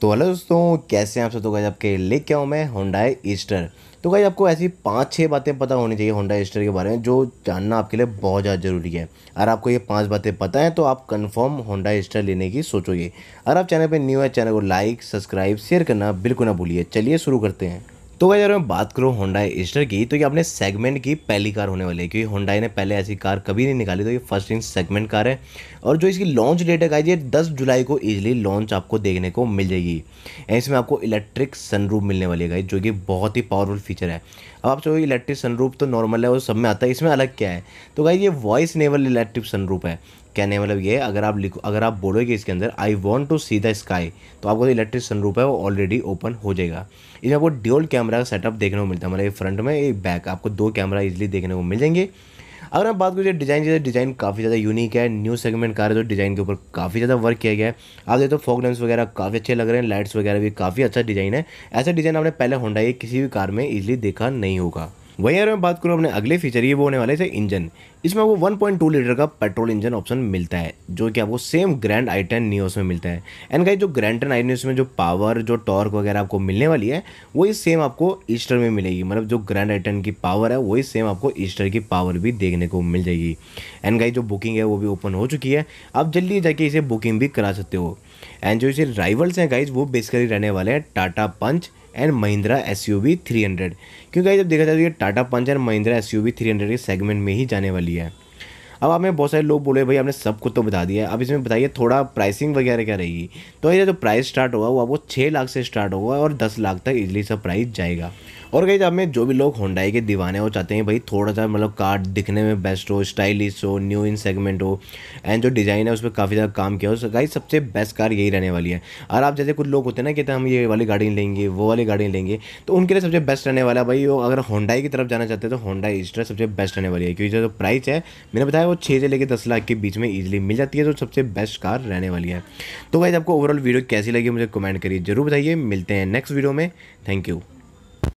तो हेलो दोस्तों कैसे हैं आप सब तो गाइज आपके लेके आऊँ मैं होंडा ईस्टर तो गाइज आपको ऐसी पाँच छः बातें पता होनी चाहिए होंडा ईस्टर के बारे में जो जानना आपके लिए बहुत ज़्यादा ज़रूरी है अगर आपको ये पांच बातें पता हैं तो आप कंफर्म होंडा ईस्टर लेने की सोचोगे अगर आप चैनल पर न्यू है चैनल को लाइक सब्सक्राइब शेयर करना बिल्कुल ना भूलिए चलिए शुरू करते हैं तो अगर मैं बात करूँ होंडाई ईस्टर की तो ये अपने सेगमेंट की पहली कार होने वाली है क्योंकि होंडाई ने पहले ऐसी कार कभी नहीं निकाली तो ये फर्स्ट इन सेगमेंट कार है और जो इसकी लॉन्च डेट है ये 10 जुलाई को ईजिली लॉन्च आपको देखने को मिल जाएगी इसमें आपको इलेक्ट्रिक सनरूफ मिलने वाली है जो कि बहुत ही पावरफुल फीचर है अब आप चाहिए इलेक्ट्रिक सनरूफ तो नॉर्मल है वो सब में आता है इसमें अलग क्या है तो गाई ये वॉइस नेवल इलेक्ट्रिक सनरूफ है कहने मतलब ये अगर आप लिखो अगर आप बोलोगे इसके अंदर I want to see the sky तो आपको जो इलेक्ट्रिक सनरूप है वो ऑलरेडी ओपन हो जाएगा इसमें आपको ड्यूल कैमरा का सेटअप देखने को मिलता है मतलब ये फ्रंट में एक बैक आपको दो कैमरा इजिली देखने को मिल जाएंगे अगर आप बात करें डिज़ाइन जैसे डिज़ाइन काफ़ी ज़्यादा यूनिक है न्यू सेगमेंट कार है तो डिज़ाइन के ऊपर काफ़ी ज़्यादा वर्क किया गया है आप देखते हो फॉक लेंस वगैरह काफ़ी अच्छे लग रहे हैं लाइट्स वगैरह भी काफ़ी अच्छा डिज़ाइन है ऐसा डिज़ाइन आपने पहले होंडा ये किसी भी कार में ईजिली देखा नहीं होगा वहीं अगर मैं बात करूँ अपने अगले फीचर ये वो होने वाले थे इंजन इसमें आपको 1.2 लीटर का पेट्रोल इंजन ऑप्शन मिलता है जो कि आपको same Grand I ten Nios में मिलता है एंड गाइज जो ग्रैंड टेन आई न्यूज में जो पावर जो टॉर्क वगैरह आपको मिलने वाली है वही सेम आपको ईस्टर में मिलेगी मतलब जो ग्रैंड आई की पावर है वही सेम आपको ईस्टर की पावर भी देखने को मिल जाएगी एंड गाइज जो बुकिंग है वो भी ओपन हो चुकी है आप जल्दी जाके इसे बुकिंग भी करा सकते हो एंड जो इसे राइवल्स हैं गाइज वो बेसिकली रहने वाले हैं Tata Punch and Mahindra S U V three hundred क्योंकि जब देखा जाए तो ये Tata Punch and Mahindra S U V three hundred के सेगमेंट में ही जाने वाली है अब आपने बहुत सारे लोग बोले भाई आपने सब कुछ तो बता दिया अब इसमें बताइए थोड़ा प्राइसिंग वगैरह क्या रहेगी तो ये जो प्राइस स्टार्ट होगा वो आपको छः लाख से स्टार्ट होगा और दस लाख तक इजली सब प्राइस जाएगा और कहीं आप में जो भी लोग होंडाई के दीवाने हो चाहते हैं भाई थोड़ा सा मतलब कार दिखने में बेस्ट हो स्टाइलिश हो न्यू इन सेगमेंट हो एंड जो डिज़ाइन है उस पर काफ़ी ज़्यादा काम किया हो गाई सबसे बेस्ट कार यही रहने वाली है और आप जैसे कुछ लोग होते हैं ना कहते तो हैं हम ये वाली गाड़ी लेंगे वो वाली गाड़ी लेंगे तो उनके लिए सबसे बेस्ट रहने वाला भाई वो अगर होंडाई की तरफ जाना चाहते हैं तो होंडा एस्ट्रा सबसे बेस्ट रहने वाली है क्योंकि जो प्राइस है मैंने बताया वो छः से लेकर दस लाख के बीच में ईजिली मिल जाती है तो सबसे बेस्ट कार रहने वाली है तो गाइज आपको ओवरऑल वीडियो कैसी लगी मुझे कमेंट करिए जरूर बताइए मिलते हैं नेक्स्ट वीडियो में थैंक यू